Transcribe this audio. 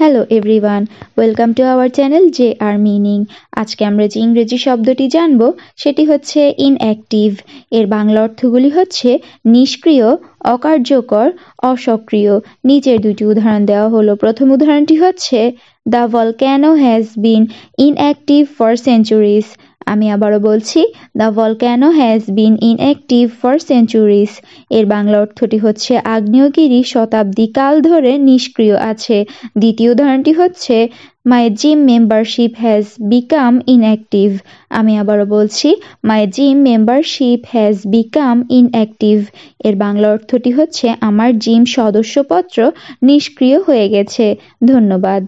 hello everyone welcome to our channel J R meaning আজকে আমরা যে ইংরেজি শব্দটি জানব সেটি হচ্ছে ইনঅ্যাক্টিভ এর বাংলা অর্থগুলি হচ্ছে নিষ্ক্রিয় অকার্যকর অসক্রিয় নিচের দুটি উদাহরণ দেওয়া হলো প্রথম উদাহরণটি হচ্ছে the volcano has been inactive for centuries আমি আবারও বলছি the volcano has been inactive for centuries এর বাংলা অর্থটি হচ্ছে আগ্নেয়গিরি শতাব্দী কাল ধরে নিষ্ক্রিয় আছে দ্বিতীয় উদাহরণটি হচ্ছে my gym membership has become inactive আমি আবারও বলছি my gym membership has become inactive এর বাংলা অর্থটি হচ্ছে আমার জিম সদস্যপত্র নিষ্ক্রিয় হয়ে গেছে ধন্যবাদ